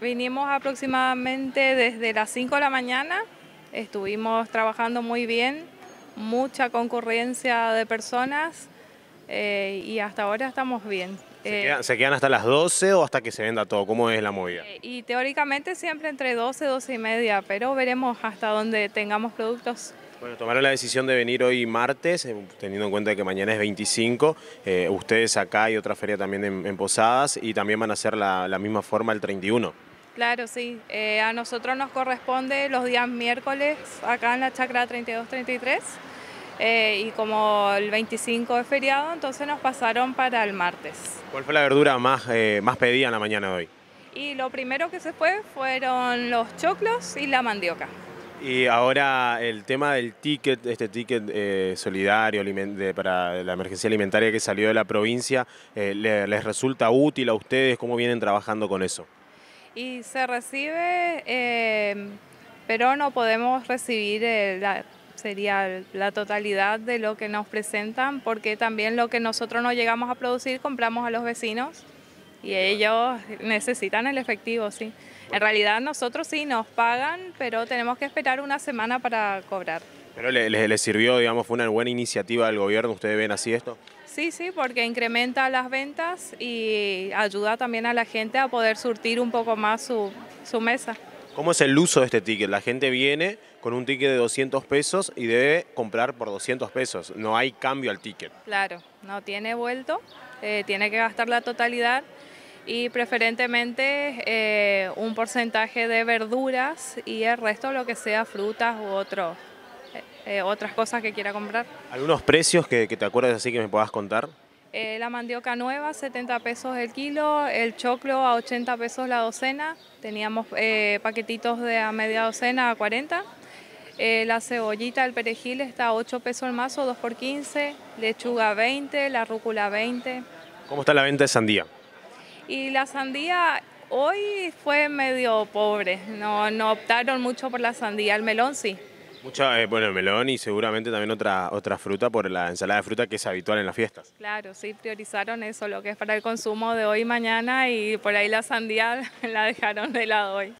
Vinimos aproximadamente desde las 5 de la mañana, estuvimos trabajando muy bien, mucha concurrencia de personas eh, y hasta ahora estamos bien. ¿Se, eh, quedan, hasta las 12 o hasta que se venda todo? ¿Cómo es la movida? Eh, y teóricamente siempre entre 12 y 12 y media, pero veremos hasta donde tengamos productos. Bueno, tomaron la decisión de venir hoy martes, teniendo en cuenta que mañana es 25, ustedes acá y otra feria también en, Posadas, y también van a hacer la, la misma forma el 31. Claro, sí. Eh, a nosotros nos corresponde los días miércoles acá en la chacra 3233 eh, y como el 25 es feriado, entonces nos pasaron para el martes. ¿Cuál fue la verdura más, eh, más pedida en la mañana de hoy? Y lo primero que se fue fueron los choclos y la mandioca. Y ahora el tema del ticket, este ticket solidario para la emergencia alimentaria que salió de la provincia, ¿les resulta útil a ustedes? ¿Cómo vienen trabajando con eso? Y se recibe, eh, pero no podemos recibir eh, la, sería la totalidad de lo que nos presentan, porque también lo que nosotros no llegamos a producir compramos a los vecinos y ellos necesitan el efectivo, sí. En realidad nosotros sí nos pagan, pero tenemos que esperar una semana para cobrar. ¿Pero les sirvió, digamos, fue una buena iniciativa del gobierno? ¿Ustedes ven así esto? Sí, sí, porque incrementa las ventas y ayuda también a la gente a poder surtir un poco más su, mesa. ¿Cómo es el uso de este ticket? La gente viene con un ticket de 200 pesos y debe comprar por 200 pesos. No hay cambio al ticket. Claro, no tiene vuelto, eh, tiene que gastar la totalidad y preferentemente eh, un porcentaje de verduras y el resto lo que sea frutas u otro. Eh, eh, otras cosas que quiera comprar. ¿Algunos precios que, te acuerdas así que me puedas contar? Eh, la mandioca nueva, 70 pesos el kilo, el choclo a 80 pesos la docena, teníamos paquetitos de a media docena a 40. la cebollita, el perejil está a 8 pesos el mazo, 2 por 15, lechuga 20, la rúcula 20. ¿Cómo está la venta de sandía? Y la sandía hoy fue medio pobre, no, no optaron mucho por la sandía, el melón sí. Mucha, eh, bueno, melón y seguramente también otra, otra fruta por la ensalada de fruta que es habitual en las fiestas. Claro, sí, priorizaron eso, lo que es para el consumo de hoy y mañana y por ahí la sandía la dejaron de lado hoy.